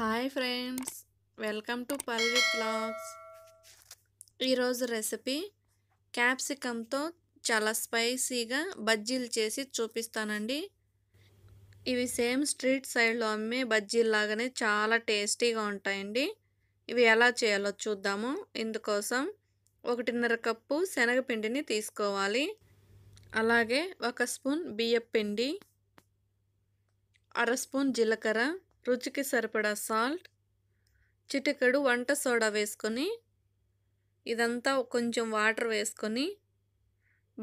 hi friends welcome to Palvi clogs ఈరోజు recipe క్యాప్సికమ్తో చాలా స్పైసీగా బజ్జీలు చేసి చూపిస్తానండి ఇవి సేమ్ స్ట్రీట్ సైడ్లో అమ్మే లాగానే చాలా టేస్టీగా ఉంటాయండి ఇవి ఎలా చేయాలో చూద్దాము ఇందుకోసం ఒకటిన్నర కప్పు శనగపిండిని తీసుకోవాలి అలాగే ఒక స్పూన్ బియ్యపిండి అర స్పూన్ జీలకర్ర రుచికి సరిపడా సాల్ట్ చిటికెడు వంట సోడా వేసుకొని ఇదంతా కొంచెం వాటర్ వేసుకొని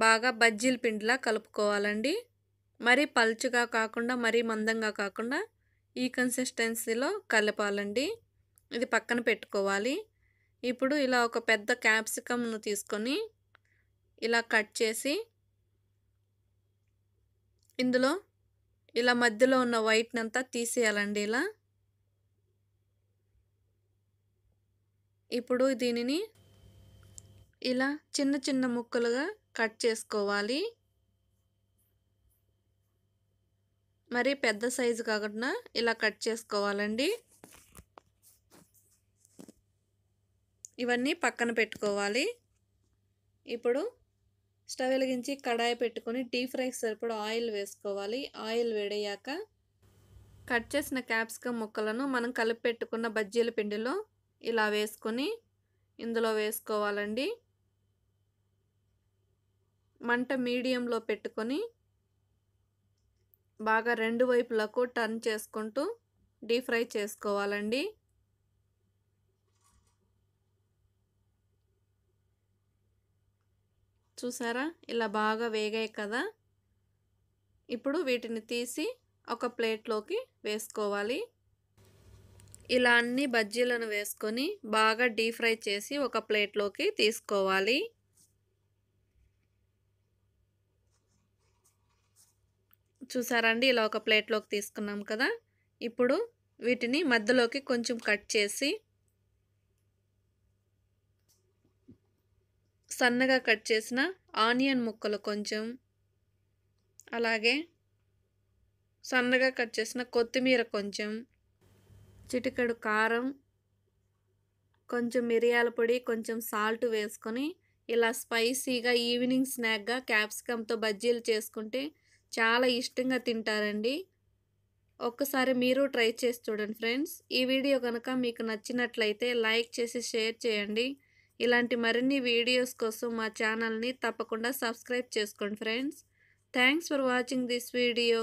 బాగా బజ్జీల పిండిలా కలుపుకోవాలండి మరీ పలుచుగా కాకుండా మరీ మందంగా కాకుండా ఈ కన్సిస్టెన్సీలో కలపాలండి ఇది పక్కన పెట్టుకోవాలి ఇప్పుడు ఇలా ఒక పెద్ద క్యాప్సికమ్ను తీసుకొని ఇలా కట్ చేసి ఇందులో ఇలా మధ్యలో ఉన్న వైట్ని అంతా తీసేయాలండి ఇలా ఇప్పుడు దీనిని ఇలా చిన్న చిన్న ముక్కలుగా కట్ చేసుకోవాలి మరి పెద్ద సైజు కాకుండా ఇలా కట్ చేసుకోవాలండి ఇవన్నీ పక్కన పెట్టుకోవాలి ఇప్పుడు స్టవ్ వెలిగించి కడాయి పెట్టుకొని డీప్ ఫ్రైకి సరిపడా ఆయిల్ వేసుకోవాలి ఆయిల్ వేడయ్యాక కట్ చేసిన క్యాప్సికమ్ ముక్కలను మనం కలిపి పెట్టుకున్న బజ్జీల పిండిలో ఇలా వేసుకొని ఇందులో వేసుకోవాలండి మంట మీడియంలో పెట్టుకొని బాగా రెండు వైపులకు టర్న్ చేసుకుంటూ డీప్ ఫ్రై చేసుకోవాలండి చూసారా ఇలా బాగా వేగాయి కదా ఇప్పుడు వీటిని తీసి ఒక ప్లేట్లోకి వేసుకోవాలి ఇలా అన్ని బజ్జీలను వేసుకొని బాగా డీప్ ఫ్రై చేసి ఒక ప్లేట్లోకి తీసుకోవాలి చూసారండి ఇలా ఒక ప్లేట్లోకి తీసుకున్నాం కదా ఇప్పుడు వీటిని మధ్యలోకి కొంచెం కట్ చేసి సన్నగా కట్ చేసిన ఆనియన్ ముక్కలు కొంచెం అలాగే సన్నగా కట్ చేసిన కొత్తిమీర కొంచెం చిటికెడు కారం కొంచెం మిరియాల పొడి కొంచెం సాల్ట్ వేసుకొని ఇలా స్పైసీగా ఈవినింగ్ స్నాక్గా క్యాప్సికమ్తో బజ్జీలు చేసుకుంటే చాలా ఇష్టంగా తింటారండి ఒక్కసారి మీరు ట్రై చేసి చూడండి ఫ్రెండ్స్ ఈ వీడియో కనుక మీకు నచ్చినట్లయితే లైక్ చేసి షేర్ చేయండి ఇలాంటి మరిన్ని వీడియోస్ కోసం మా ఛానల్ని తప్పకుండా సబ్స్క్రైబ్ చేసుకోండి friends thanks for watching this video